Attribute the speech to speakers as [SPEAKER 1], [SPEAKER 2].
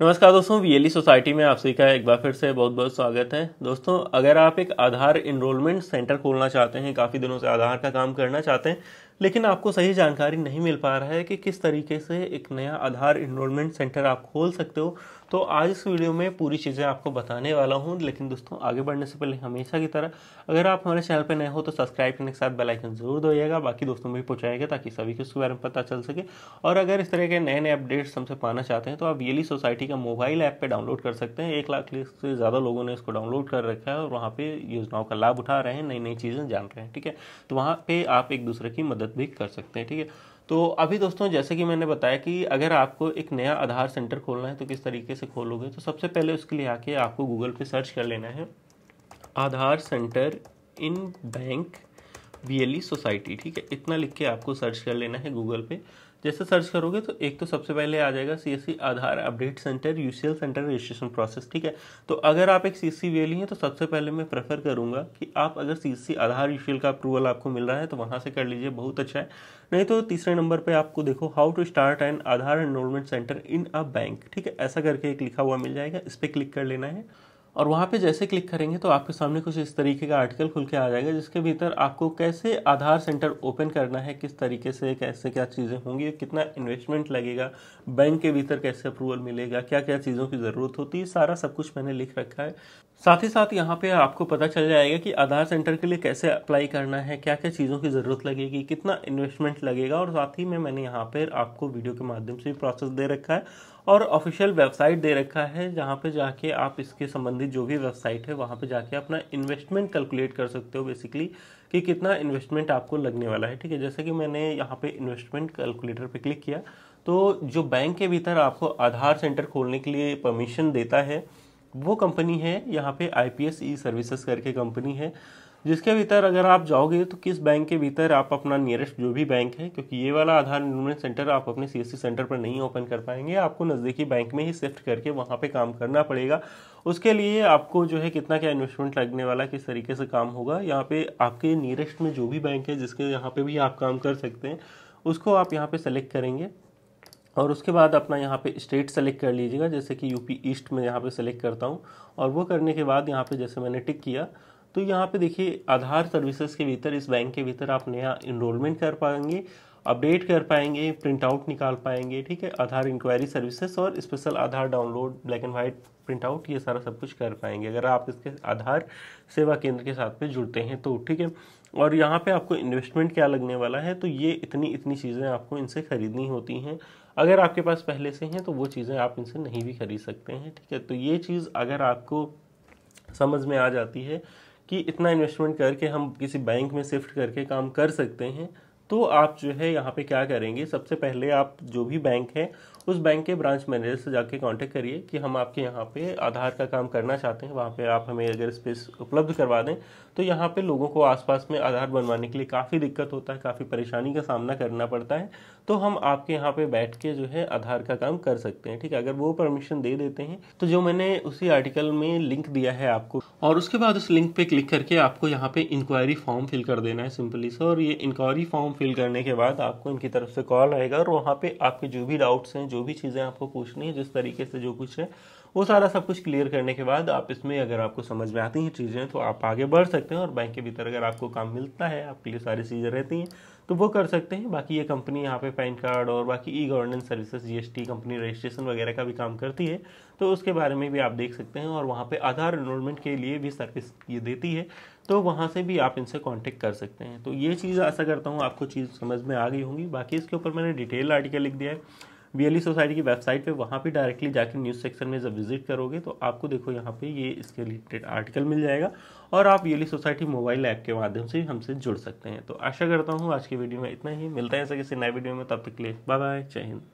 [SPEAKER 1] नमस्कार दोस्तों VLE society e में आप सभी का एक बार फिर से बहुत बहुत स्वागत है दोस्तों अगर आप एक आधार इनरोलमेंट सेंटर खोलना चाहते हैं काफ़ी दिनों से आधार का काम करना चाहते हैं लेकिन आपको सही जानकारी नहीं मिल पा रहा है कि किस तरीके से एक नया आधार इनरोलमेंट सेंटर आप खोल सकते हो तो आज इस वीडियो में पूरी चीज़ें आपको बताने वाला हूँ लेकिन दोस्तों आगे बढ़ने से पहले हमेशा की तरह अगर आप हमारे चैनल पर नए हो तो सब्सक्राइब करने के साथ बेल आइकन जरूर दोगा बाकी दोस्तों में भी पहुँचाएगा ताकि सभी को उसके बारे में पता चल सके और अगर इस तरह के नए नए अपडेट्स हमसे पाना चाहते हैं तो आप येली सोसाइटी का मोबाइल ऐप पर डाउनलोड कर सकते हैं एक लाख से ज़्यादा लोगों ने इसको डाउनलोड कर रखा है और वहाँ पर योजनाओं का लाभ उठा रहे हैं नई नई चीज़ें जान रहे हैं ठीक है तो वहाँ पर आप एक दूसरे की मदद मदद भी कर सकते हैं ठीक है तो अभी दोस्तों जैसे कि मैंने बताया कि अगर आपको एक नया आधार सेंटर खोलना है तो किस तरीके से खोलोगे तो सबसे पहले उसके लिए आके आपको गूगल पे सर्च कर लेना है Aadhaar centre in bank V society e ठीक है इतना लिख के आपको सर्च कर लेना है गूगल पे जैसे सर्च करोगे तो एक तो सबसे पहले आ जाएगा सी Aadhaar update centre you centre registration process ठीक है तो अगर आप एक सी सी e e हैं तो सबसे पहले मैं प्रेफर करूंगा कि आप अगर सी आधार यू का अप्रूवल आपको मिल रहा है तो वहां से कर लीजिए बहुत अच्छा है नहीं तो तीसरे नंबर पर आपको देखो how to start an Aadhaar enrolment centre in a bank ठीक है ऐसा करके एक लिखा हुआ मिल जाएगा इस पर क्लिक कर लेना है और वहाँ पे जैसे क्लिक करेंगे तो आपके सामने कुछ इस तरीके का आर्टिकल खुल के आ जाएगा जिसके भीतर आपको कैसे आधार सेंटर ओपन करना है किस तरीके से कैसे क्या चीज़ें होंगी कितना इन्वेस्टमेंट लगेगा बैंक के भीतर कैसे अप्रूवल मिलेगा क्या क्या चीज़ों की ज़रूरत होती है सारा सब कुछ मैंने लिख रखा है साथ ही साथ यहाँ पे आपको पता चल जाएगा कि आधार सेंटर के लिए कैसे अप्लाई करना है क्या क्या चीज़ों की ज़रूरत लगेगी कितना इन्वेस्टमेंट लगेगा और साथ ही में मैंने यहाँ पर आपको वीडियो के माध्यम से भी प्रोसेस दे रखा है और ऑफिशियल वेबसाइट दे रखा है जहाँ पे जाके आप इसके संबंधित जो भी वेबसाइट है वहाँ पे जाके अपना इन्वेस्टमेंट कैलकुलेट कर सकते हो बेसिकली कि कितना इन्वेस्टमेंट आपको लगने वाला है ठीक है जैसे कि मैंने यहाँ पे इन्वेस्टमेंट कैलकुलेटर पे क्लिक किया तो जो बैंक के भीतर आपको आधार सेंटर खोलने के लिए परमिशन देता है वो कंपनी है यहाँ पे I P S E services करके कंपनी है जिसके भीतर अगर आप जाओगे तो किस बैंक के भीतर आप अपना नियरेस्ट जो भी बैंक है क्योंकि ये वाला आधार एनरोलमेंट सेंटर आप अपने सी सेंटर पर नहीं ओपन कर पाएंगे आपको नज़दीकी बैंक में ही शिफ्ट करके वहाँ पे काम करना पड़ेगा उसके लिए आपको जो है कितना क्या इन्वेस्टमेंट लगने वाला किस तरीके से काम होगा यहाँ पर आपके नियरेस्ट में जो भी बैंक है जिसके यहाँ पर भी आप काम कर सकते हैं उसको आप यहाँ पर सेलेक्ट करेंगे और उसके बाद अपना यहाँ पे स्टेट सेलेक्ट कर लीजिएगा जैसे कि यूपी ईस्ट में यहाँ पे सेलेक्ट करता हूँ और वो करने के बाद यहाँ पे जैसे मैंने टिक किया तो यहाँ पे देखिए आधार सर्विसेज के भीतर इस बैंक के भीतर आप नया इनरोलमेंट कर पाएंगे अपडेट कर पाएंगे प्रिंट आउट निकाल पाएंगे ठीक है आधार इंक्वायरी सर्विसेज और special Aadhaar download black and white print out ये सारा सब कुछ कर पाएंगे अगर आप इसके आधार सेवा केंद्र के साथ में जुड़ते हैं तो ठीक है और यहाँ पे आपको इन्वेस्टमेंट क्या लगने वाला है तो ये इतनी इतनी चीज़ें आपको इनसे ख़रीदनी होती हैं अगर आपके पास पहले से हैं तो वो चीज़ें आप इनसे नहीं भी खरीद सकते हैं ठीक है तो ये चीज़ अगर आपको समझ में आ जाती है कि इतना इन्वेस्टमेंट करके हम किसी बैंक में शिफ्ट करके काम कर सकते हैं तो आप जो है यहाँ पे क्या करेंगे सबसे पहले आप जो भी बैंक है उस बैंक के ब्रांच मैनेजर से जाके कांटेक्ट करिए कि हम आपके यहाँ पे आधार का काम करना चाहते हैं वहाँ पे आप हमें अगर स्पेस उपलब्ध करवा दें तो यहाँ पे लोगों को आसपास में आधार बनवाने के लिए काफ़ी दिक्कत होता है काफ़ी परेशानी का सामना करना पड़ता है तो हम आपके यहाँ पे बैठ के जो है आधार का काम कर सकते हैं ठीक है अगर वो परमिशन दे देते हैं तो जो मैंने उसी आर्टिकल में लिंक दिया है आपको और उसके बाद उस लिंक पर क्लिक करके आपको यहाँ पर इंक्वायरी फॉर्म फिल कर देना है सिंपली सर ये इंक्वायरी फॉर्म फिल करने के बाद आपको इनकी तरफ से कॉल आएगा और वहाँ पे आपके जो भी डाउट्स हैं जो भी चीज़ें आपको पूछनी है जिस तरीके से जो कुछ है वो सारा सब कुछ क्लियर करने के बाद आप इसमें अगर आपको समझ में आती हैं चीज़ें तो आप आगे बढ़ सकते हैं और बैंक के भीतर अगर आपको काम मिलता है आपके लिए सारी चीज़ें रहती हैं तो वो कर सकते हैं बाकी ये कंपनी यहाँ पे पैन कार्ड और बाकी e governance services GST company registration वगैरह का भी काम करती है तो उसके बारे में भी आप देख सकते हैं और वहाँ पे आधार इनरोलमेंट के लिए भी सर्विस ये देती है तो वहाँ से भी आप इनसे कॉन्टेक्ट कर सकते हैं तो ये चीज़ आशा करता हूँ आपको चीज़ समझ में आ गई होंगी बाकी इसके ऊपर मैंने डिटेल आर्टिकल लिख दिया है बी सोसाइटी e की वेबसाइट पे वहाँ पे डायरेक्टली जाकर न्यूज़ सेक्शन में जब विजिट करोगे तो आपको देखो यहाँ पे ये इसके रिलेटेड आर्टिकल मिल जाएगा और आप बी सोसाइटी मोबाइल ऐप के माध्यम से हमसे जुड़ सकते हैं तो आशा करता हूँ आज की वीडियो में इतना ही मिलता है ऐसा किसी नए वीडियो में तब तक ले लिए बाय बाय जय हिंद